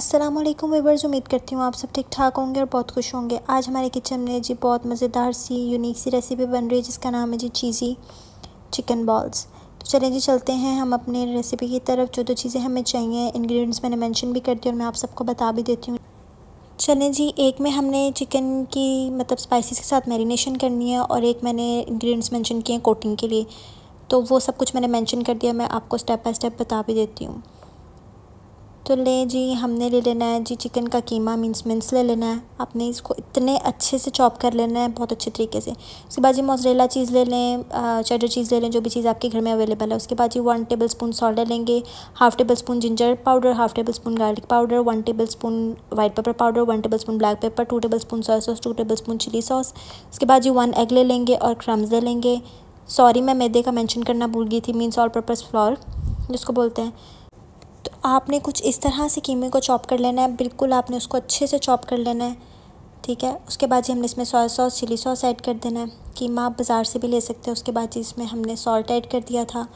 Aslam viewers उम्मीद करती हूँ आप सब ठीक ठाक होंगे और बहुत खुश होंगे आज हमारे किचन में जी बहुत मज़ेदार सी यूनिक सी रेसिपी बन रही है जिसका नाम है जी चीज़ी चिकन बॉल्स तो चलें जी चलते हैं हम अपने रेसिपी की तरफ जो जो चीज़ें हमें चाहिए इंग्रेडिएंट्स मैंने मेंशन भी कर दी और मैं आप सबको बता भी देती हूँ चलें जी एक में हमने चिकन की मतलब स्पाइसिस के साथ मैरिनेशन करनी है और एक मैंने इंग्रेडिएंट्स मैंशन किए हैं कोटिंग के लिए तो वो सब कुछ मैंने मैंशन कर दिया मैं आपको स्टेप बाय स्टेप बता भी देती हूँ तो ले जी हमने ले लेना है जी चिकन का कीमा मीन्स मिन्स ले लेना है आपने इसको इतने अच्छे से चॉप कर लेना है बहुत अच्छे तरीके से उसके बाद जी मोजरेला चीज़ ले लें चटर चीज़ ले लें जो भी चीज़ आपके घर में अवेलेबल है उसके बाद जी वन टेबल स्पून सॉल्ट ले लेंगे half tablespoon ginger powder half tablespoon garlic powder one tablespoon white pepper powder one tablespoon black pepper two tablespoon soya sauce two tablespoon chilli sauce उसके बाद जी one egg ले लेंगे और crumbs ले लेंगे sorry मैं मैदे का मैंशन करना भूल गई थी मीन्स ऑल पर्पज़ फ्लॉर जिसको बोलते हैं आपने कुछ इस तरह से कीमे को चॉप कर लेना है बिल्कुल आपने उसको अच्छे से चॉप कर लेना है ठीक है उसके बाद जी हमने इसमें soya sauce chilli sauce add कर देना है कीमा आप बाज़ार से भी ले सकते हैं उसके बाद जी इसमें हमने सॉल्ट ऐड कर दिया था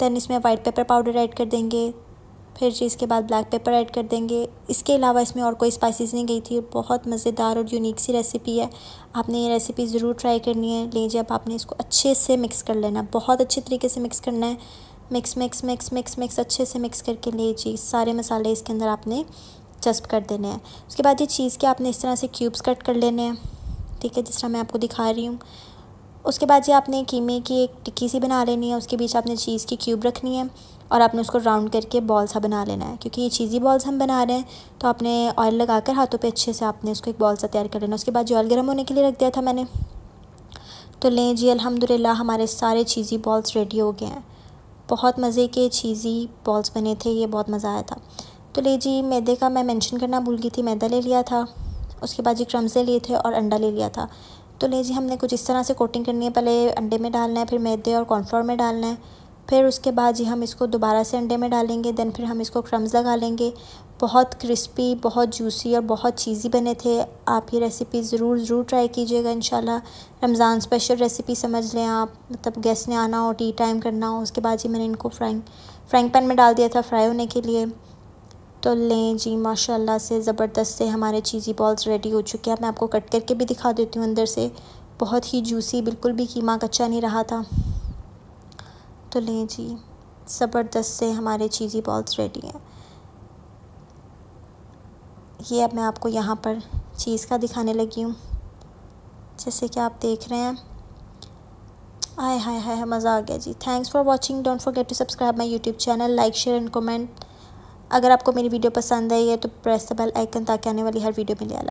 दैन इसमें वाइट पेपर पाउडर ऐड कर देंगे फिर जी इसके बाद ब्लैक पेपर ऐड कर देंगे इसके अलावा इसमें और कोई स्पाइसेस नहीं गई थी बहुत मज़ेदार और यूनिक सी रेसिपी है आपने ये रेसिपी ज़रूर ट्राई करनी है लीजिए अब आपने इसको अच्छे से मिक्स कर लेना बहुत अच्छे तरीके से मिक्स करना है mix mix mix mix mix अच्छे से मिक्स करके ले जी सारे मसाले इसके अंदर आपने चस्प कर देने हैं उसके बाद ये चीज़ के आपने इस तरह से क्यूब्स कट कर लेने हैं ठीक है जिस तरह मैं आपको दिखा रही हूँ उसके बाद ये आपने कीमे की एक टिक्की सी बना लेनी है उसके बीच आपने चीज़ की क्यूब रखनी है और आपने उसको राउंड करके बॉल सा बना लेना है क्योंकि ये चीज़ी बॉल्स हम बना रहे हैं तो आपने ऑयल लगा कर हाथों पे अच्छे से आपने उसको एक बॉल सा तैयार कर लेना उसके बाद जो ऑयल गर्म होने के लिए रख दिया था मैंने तो लें जी अलहमदिल्ला हमारे सारे चीज़ी बॉल्स रेडी हो गए हैं बहुत मज़े के चीज़ी बॉल्स बने थे ये बहुत मज़ा आया था तो ले जी मैदे का मैं मेंशन करना भूल गई थी मैदा ले लिया था उसके बाद जी क्रम्स ले लिए थे और अंडा ले लिया था तो ले जी हमने कुछ इस तरह से कोटिंग करनी है पहले अंडे में डालना है फिर मैदे और कॉर्नफ्लोर में डालना है फिर उसके बाद जी हम इसको दोबारा से अंडे में डालेंगे देन फिर हम इसको क्रम्स लगा लेंगे बहुत क्रिस्पी बहुत जूसी और बहुत चीज़ी बने थे आप ये रेसिपी ज़रूर ज़रूर ट्राई कीजिएगा इन रमज़ान स्पेशल रेसिपी समझ लें आप मतलब गेस्ट ने आना हो टी टाइम करना हो उसके बाद जी मैंने इनको फ्राइंग फ्राइंग पैन में डाल दिया था फ्राई होने के लिए तो लें जी माशाल्लाह से ज़बरदस्त से हमारे चीज़ी बॉल्स रेडी हो चुके हैं मैं आपको कट करके भी दिखा देती हूँ अंदर से बहुत ही जूसी बिल्कुल भी कीमा कच्चा नहीं रहा था तो लें जी ज़बरदस्त से हमारे चीज़ी बॉल्स रेडी हैं ये अब मैं आपको यहाँ पर चीज़ का दिखाने लगी हूँ जैसे कि आप देख रहे हैं आए हाय हाय मज़ा आ गया जी thanks for watching don't forget to subscribe my YouTube channel like share and comment अगर आपको मेरी वीडियो पसंद आई है तो प्रेस द बेल आइकन ताकि आने वाली हर वीडियो मिले